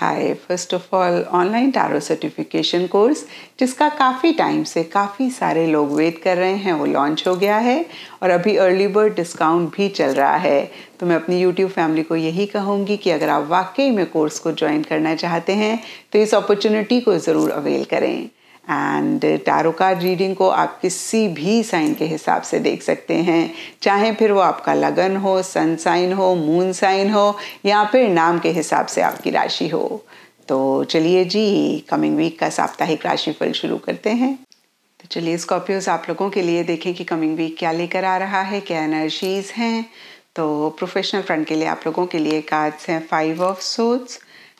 hi first of all online tarot certification course जिसका काफ़ी time से काफ़ी सारे लोग वेट कर रहे हैं वो लॉन्च हो गया है और अभी अर्ली बर्ड डिस्काउंट भी चल रहा है तो मैं अपनी यूट्यूब फैमिली को यही कहूँगी कि अगर आप वाकई में कोर्स को ज्वाइन करना चाहते हैं तो इस अपॉर्चुनिटी को ज़रूर अवेल करें एंड टैरो कार्ड रीडिंग को आप किसी भी साइन के हिसाब से देख सकते हैं चाहे फिर वो आपका लगन हो सन साइन हो मून साइन हो या फिर नाम के हिसाब से आपकी राशि हो तो चलिए जी कमिंग वीक का साप्ताहिक राशिफल शुरू करते हैं तो चलिए स्कॉर्पियोज आप लोगों के लिए देखें कि कमिंग वीक क्या लेकर आ रहा है क्या एनर्जीज हैं तो प्रोफेशनल फ्रंट के लिए आप लोगों के लिए कार्ड्स हैं five of suits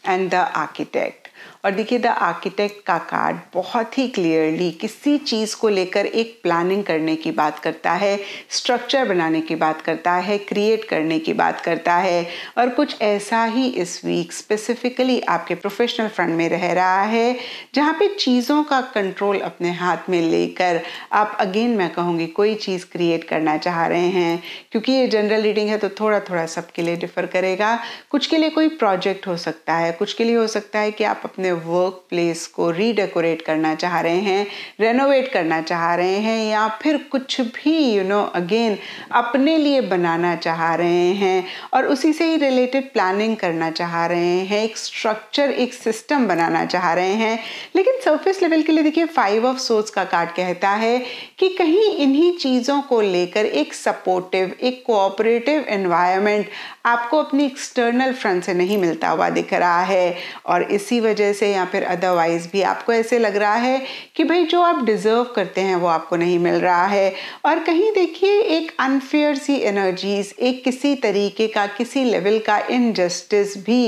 and the architect और देखिए द आर्किटेक्ट का कार्ड बहुत ही क्लियरली किसी चीज़ को लेकर एक प्लानिंग करने की बात करता है स्ट्रक्चर बनाने की बात करता है क्रिएट करने की बात करता है और कुछ ऐसा ही इस वीक स्पेसिफिकली आपके प्रोफेशनल फ्रंट में रह रहा है जहाँ पे चीज़ों का कंट्रोल अपने हाथ में लेकर आप अगेन मैं कहूँगी कोई चीज़ क्रिएट करना चाह रहे हैं क्योंकि ये जनरल रीडिंग है तो थोड़ा थोड़ा सबके लिए डिफ़र करेगा कुछ के लिए कोई प्रोजेक्ट हो सकता है कुछ के लिए हो सकता है कि आप अपने अपने वर्क प्लेस को रीडेकोरेट करना चाह रहे हैं रेनोवेट करना चाह रहे हैं या फिर कुछ भी यू नो अगेन अपने लिए बनाना चाह रहे हैं और उसी से ही रिलेटेड प्लानिंग करना चाह रहे हैं एक स्ट्रक्चर एक सिस्टम बनाना चाह रहे हैं लेकिन सर्फेस लेवल के लिए देखिए फाइव ऑफ सोर्स का कार्ड कहता है कि कहीं इन्हीं चीज़ों को लेकर एक सपोर्टिव एक कोऑपरेटिव एनवायरनमेंट आपको अपनी एक्सटर्नल फ्रंट से नहीं मिलता हुआ दिख रहा है और इसी वजह से या फिर अदरवाइज़ भी आपको ऐसे लग रहा है कि भाई जो आप डिज़र्व करते हैं वो आपको नहीं मिल रहा है और कहीं देखिए एक अनफेयर सी एनर्जीज़ एक किसी तरीके का किसी लेवल का इनजस्टिस भी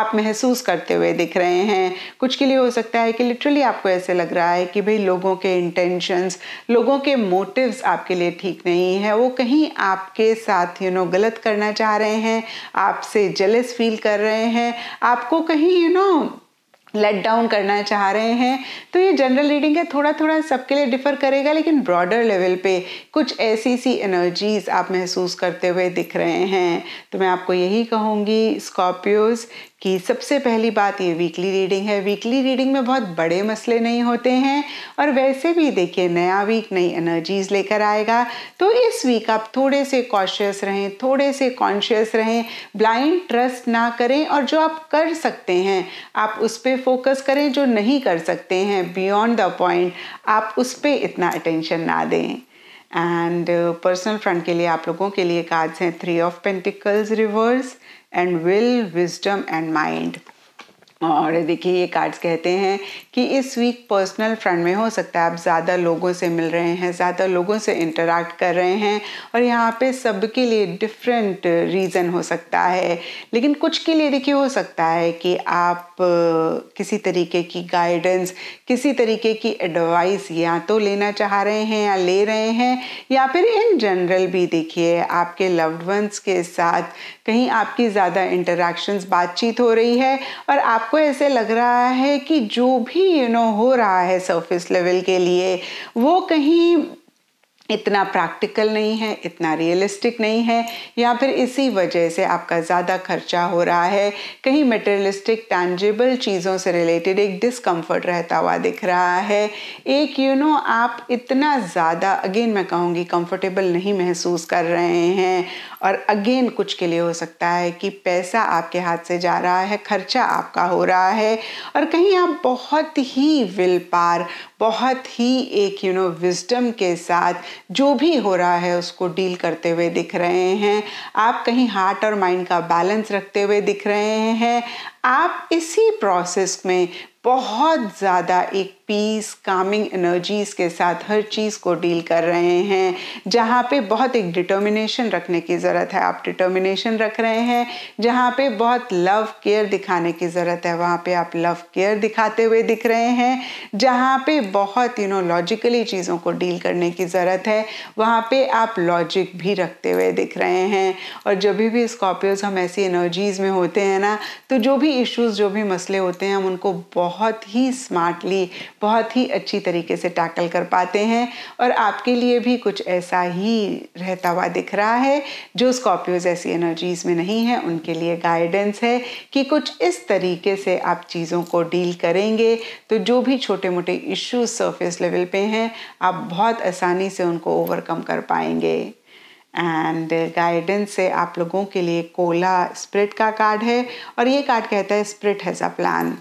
आप महसूस करते हुए दिख रहे हैं कुछ के लिए हो सकता है कि लिटरली आपको ऐसे लग रहा है कि भाई लोगों के इंटेंशंस लोगों के मोटिव्स आपके लिए ठीक नहीं है वो कहीं आपके साथ यू नो गलत करना चाह रहे हैं आपसे जलस फील कर रहे हैं आपको कहीं you you know know, let down करना चाह रहे हैं तो ये जनरल रीडिंग है थोड़ा थोड़ा सबके लिए डिफर करेगा लेकिन ब्रॉडर लेवल पे कुछ ऐसी सी एनर्जीज आप महसूस करते हुए दिख रहे हैं तो मैं आपको यही कहूँगी स्कॉर्पियोज कि सबसे पहली बात ये वीकली रीडिंग है वीकली रीडिंग में बहुत बड़े मसले नहीं होते हैं और वैसे भी देखिए नया वीक नई एनर्जीज लेकर आएगा तो इस वीक आप थोड़े से कॉशियस रहें थोड़े से कॉन्शियस रहें ब्लाइंड ट्रस्ट ना करें और जो आप कर सकते हैं आप उस पर फोकस करें जो नहीं कर सकते हैं बियॉन्ड द पॉइंट आप उस पर इतना अटेंशन ना दें एंड पर्सनल फ्रंट के लिए आप लोगों के लिए कार्ड्स हैं three of pentacles reverse and will wisdom and mind और देखिए ये कार्ड्स कहते हैं कि इस वीक पर्सनल फ्रंट में हो सकता है आप ज़्यादा लोगों से मिल रहे हैं ज़्यादा लोगों से इंटरेक्ट कर रहे हैं और यहाँ पे सबके लिए डिफरेंट रीज़न हो सकता है लेकिन कुछ के लिए देखिए हो सकता है कि आप किसी तरीके की गाइडेंस किसी तरीके की एडवाइस या तो लेना चाह रहे हैं या ले रहे हैं या फिर इन जनरल भी देखिए आपके लव्ड वंस के साथ कहीं आपकी ज़्यादा इंटरेक्शंस बातचीत हो रही है और आप आपको ऐसे लग रहा है कि जो भी यू you नो know, हो रहा है सरफेस लेवल के लिए वो कहीं इतना प्रैक्टिकल नहीं है इतना रियलिस्टिक नहीं है या फिर इसी वजह से आपका ज़्यादा खर्चा हो रहा है कहीं मटेरियलिस्टिक टैंजेबल चीज़ों से रिलेटेड एक डिसकम्फर्ट रहता हुआ दिख रहा है एक यू you नो know, आप इतना ज़्यादा अगेन मैं कहूँगी कंफर्टेबल नहीं महसूस कर रहे हैं और अगेन कुछ के लिए हो सकता है कि पैसा आपके हाथ से जा रहा है खर्चा आपका हो रहा है और कहीं आप बहुत ही विल पार बहुत ही एक यू नो विजडम के साथ जो भी हो रहा है उसको डील करते हुए दिख रहे हैं आप कहीं हार्ट और माइंड का बैलेंस रखते हुए दिख रहे हैं आप इसी प्रोसेस में बहुत ज़्यादा एक पीस कामिंग एनर्जीज़ के साथ हर चीज़ को डील कर रहे हैं जहाँ पे बहुत एक डिटर्मिनेशन रखने की ज़रूरत है आप डिटर्मिनेशन रख रहे हैं जहाँ पे बहुत लव केयर दिखाने की ज़रूरत है वहाँ पे आप लव केयर दिखाते हुए दिख रहे हैं जहाँ पे बहुत यू नो लॉजिकली चीज़ों को डील करने की ज़रूरत है वहाँ पर आप लॉजिक भी रखते हुए दिख रहे हैं और जब भी स्कॉर्पियोज हम ऐसी एनर्जीज़ में होते हैं ना तो जो भी इश्यूज़ जो भी मसले होते हैं हम उनको बहुत ही स्मार्टली बहुत ही अच्छी तरीके से टैकल कर पाते हैं और आपके लिए भी कुछ ऐसा ही रहता हुआ दिख रहा है जो स्कॉर्पियोज ऐसी एनर्जीज़ में नहीं है उनके लिए गाइडेंस है कि कुछ इस तरीके से आप चीज़ों को डील करेंगे तो जो भी छोटे मोटे इश्यूज सरफेस लेवल पे हैं आप बहुत आसानी से उनको ओवरकम कर पाएंगे एंड गाइडेंस से आप लोगों के लिए कोला स्प्रिट का कार्ड है और ये कार्ड कहता है स्प्रिट हैज़ अ प्लान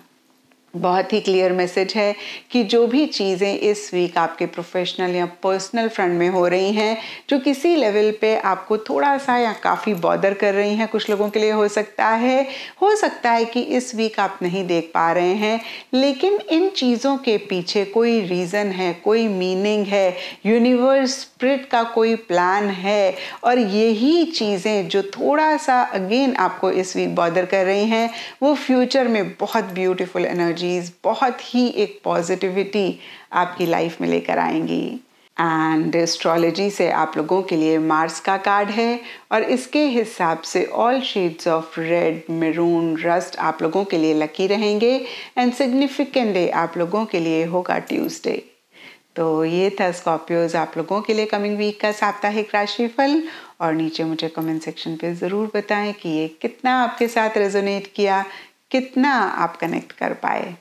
बहुत ही क्लियर मैसेज है कि जो भी चीज़ें इस वीक आपके प्रोफेशनल या पर्सनल फ्रंट में हो रही हैं जो किसी लेवल पे आपको थोड़ा सा या काफ़ी बॉदर कर रही हैं कुछ लोगों के लिए हो सकता है हो सकता है कि इस वीक आप नहीं देख पा रहे हैं लेकिन इन चीज़ों के पीछे कोई रीज़न है कोई मीनिंग है यूनिवर्स स्प्रिट का कोई प्लान है और यही चीज़ें जो थोड़ा सा अगेन आपको इस वीक बॉदर कर रही हैं वो फ्यूचर में बहुत ब्यूटिफुल एनर्जी एनर्जीज बहुत ही एक पॉजिटिविटी आपकी लाइफ में लेकर आएंगी एंड एस्ट्रोलॉजी से आप लोगों के लिए मार्स का कार्ड है और इसके हिसाब से all shades of red maroon rust आप लोगों के लिए लकी रहेंगे एंड सिग्निफिकेंट डे आप लोगों के लिए होगा ट्यूसडे तो ये था स्कॉर्पियोज आप लोगों के लिए कमिंग वीक का साप्ताहिक राशिफल और नीचे मुझे कमेंट सेक्शन पे ज़रूर बताएं कि ये कितना आपके साथ रेजोनेट किया कितना आप कनेक्ट कर पाए